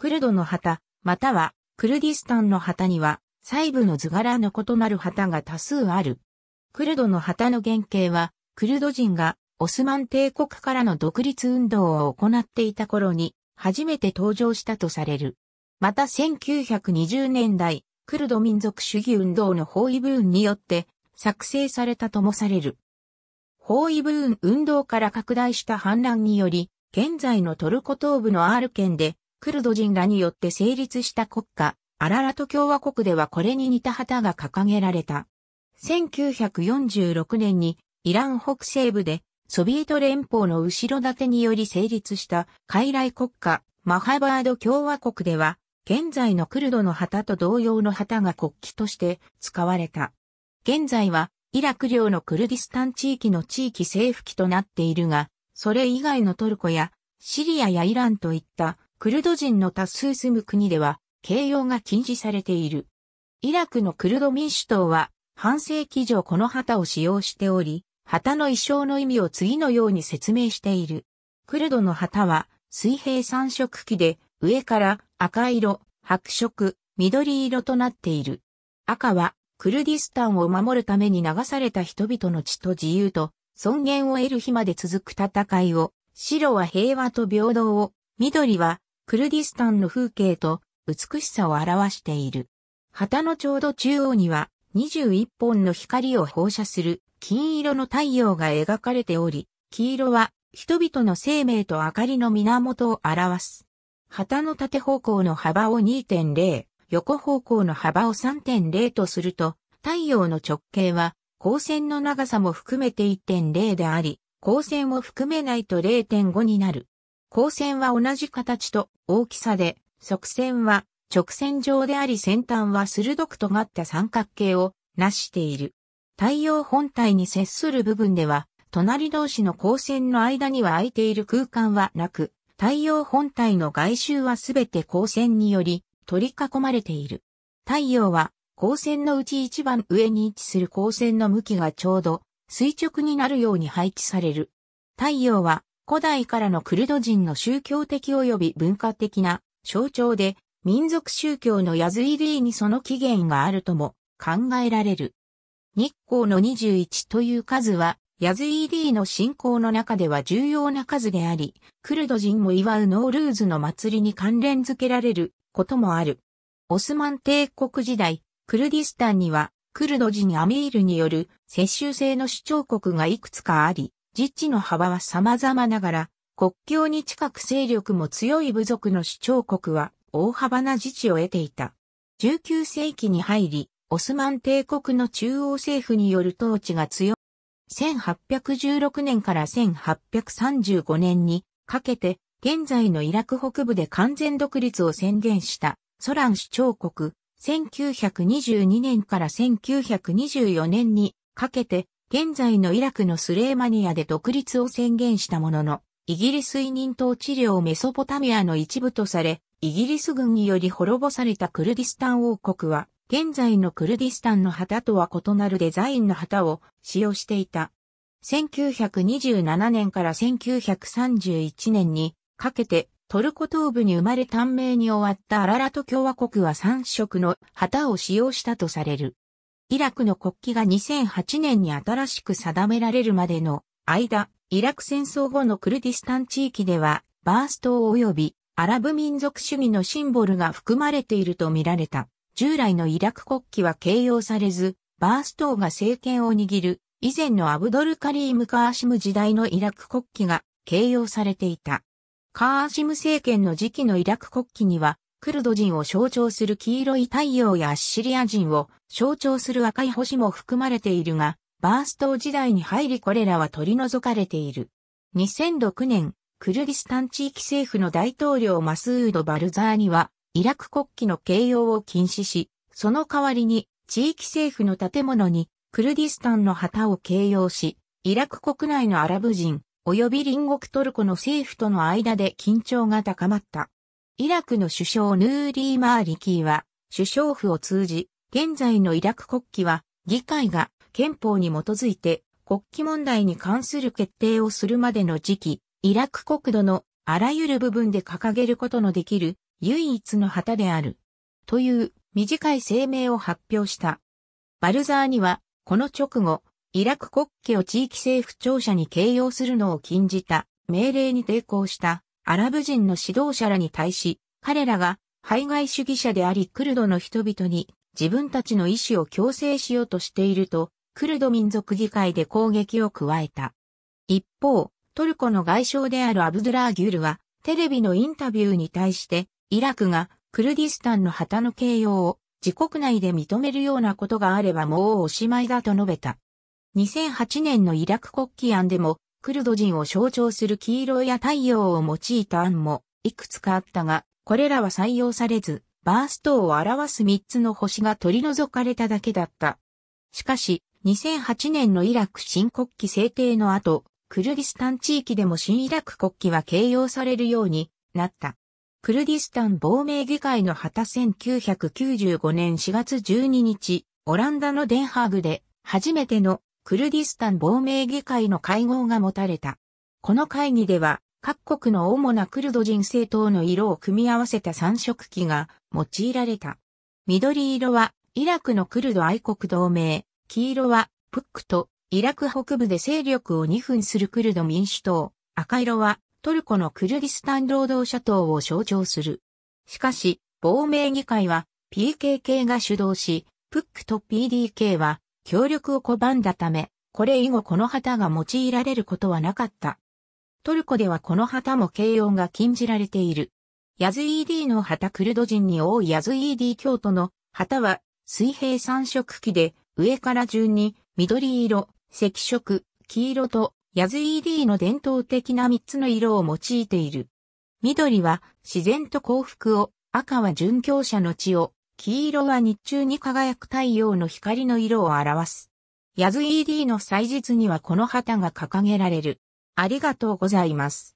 クルドの旗、またはクルディスタンの旗には細部の図柄の異なる旗が多数ある。クルドの旗の原型は、クルド人がオスマン帝国からの独立運動を行っていた頃に初めて登場したとされる。また1920年代、クルド民族主義運動の包囲部ーによって作成されたともされる。包囲部ー運動から拡大した反乱により、現在のトルコ東部のアール県でクルド人らによって成立した国家、アララト共和国ではこれに似た旗が掲げられた。1946年にイラン北西部でソビエト連邦の後ろ盾により成立した傀儡国家マハバード共和国では現在のクルドの旗と同様の旗が国旗として使われた。現在はイラク領のクルディスタン地域の地域政府旗となっているが、それ以外のトルコやシリアやイランといったクルド人の多数住む国では、形容が禁止されている。イラクのクルド民主党は、半世紀以上この旗を使用しており、旗の衣装の意味を次のように説明している。クルドの旗は、水平三色旗で、上から赤色、白色、緑色となっている。赤は、クルディスタンを守るために流された人々の血と自由と尊厳を得る日まで続く戦いを、白は平和と平等を、緑はクルディスタンの風景と美しさを表している。旗のちょうど中央には21本の光を放射する金色の太陽が描かれており、黄色は人々の生命と明かりの源を表す。旗の縦方向の幅を2.0、横方向の幅を3.0とすると、太陽の直径は光線の長さも含めて1.0であり、光線を含めないと0.5になる。光線は同じ形と大きさで、側線は直線上であり先端は鋭く尖った三角形をなしている。太陽本体に接する部分では、隣同士の光線の間には空いている空間はなく、太陽本体の外周はすべて光線により取り囲まれている。太陽は光線のうち一番上に位置する光線の向きがちょうど垂直になるように配置される。太陽は古代からのクルド人の宗教的及び文化的な象徴で、民族宗教のヤズイリーにその起源があるとも考えられる。日光の21という数は、ヤズイリーの信仰の中では重要な数であり、クルド人も祝うノールーズの祭りに関連づけられることもある。オスマン帝国時代、クルディスタンには、クルド人アミールによる接収制の主張国がいくつかあり、自治の幅は様々ながら、国境に近く勢力も強い部族の主張国は大幅な自治を得ていた。19世紀に入り、オスマン帝国の中央政府による統治が強い。1816年から1835年にかけて、現在のイラク北部で完全独立を宣言したソラン主張国、1922年から1924年にかけて現在のイラクのスレーマニアで独立を宣言したものの、イギリス委任統治領メソポタミアの一部とされ、イギリス軍により滅ぼされたクルディスタン王国は、現在のクルディスタンの旗とは異なるデザインの旗を使用していた。1927年から1931年にかけてトルコ東部に生まれ短命に終わったアララト共和国は3色の旗を使用したとされる。イラクの国旗が2008年に新しく定められるまでの間、イラク戦争後のクルディスタン地域では、バースト及びアラブ民族主義のシンボルが含まれているとみられた。従来のイラク国旗は形容されず、バーストが政権を握る以前のアブドルカリーム・カーシム時代のイラク国旗が形容されていた。カーシム政権の時期のイラク国旗にはクルド人を象徴する黄色い太陽やアッシリア人を象徴する赤い星も含まれているが、バースト時代に入りこれらは取り除かれている。2006年、クルギスタン地域政府の大統領マスード・バルザーニは、イラク国旗の掲揚を禁止し、その代わりに地域政府の建物にクルディスタンの旗を掲揚し、イラク国内のアラブ人、及び隣国トルコの政府との間で緊張が高まった。イラクの首相ヌーリー・マーリキーは、首相府を通じ、現在のイラク国旗は、議会が憲法に基づいて国旗問題に関する決定をするまでの時期、イラク国土のあらゆる部分で掲げることのできる唯一の旗である。という短い声明を発表した。バルザーには、この直後、イラク国旗を地域政府庁舎に掲揚するのを禁じた命令に抵抗したアラブ人の指導者らに対し、彼らが排外主義者でありクルドの人々に自分たちの意思を強制しようとしていると、クルド民族議会で攻撃を加えた。一方、トルコの外相であるアブドゥラーギュルは、テレビのインタビューに対して、イラクがクルディスタンの旗の形容を自国内で認めるようなことがあればもうおしまいだと述べた。2008年のイラク国旗案でもクルド人を象徴する黄色や太陽を用いた案もいくつかあったが、これらは採用されず、バーストを表す3つの星が取り除かれただけだった。しかし、2008年のイラク新国旗制定の後、クルディスタン地域でも新イラク国旗は形容されるようになった。クルディスタン亡命議会の旗1995年4月12日、オランダのデンハーグで初めてのクルディスタン亡命議会の会合が持たれた。この会議では、各国の主なクルド人政党の色を組み合わせた三色旗が用いられた。緑色はイラクのクルド愛国同盟、黄色はプックとイラク北部で勢力を2分するクルド民主党、赤色はトルコのクルディスタン労働者党を象徴する。しかし、亡命議会は PKK が主導し、プックと PDK は協力を拒んだため、これ以後この旗が用いられることはなかった。トルコではこの旗も形容が禁じられている。ヤズイーディの旗クルド人に多いヤズイーディ教徒の旗は水平三色旗で上から順に緑色、赤色、黄色とヤズイーディの伝統的な三つの色を用いている。緑は自然と幸福を、赤は殉教者の血を、黄色は日中に輝く太陽の光の色を表す。ヤズ ED の祭日にはこの旗が掲げられる。ありがとうございます。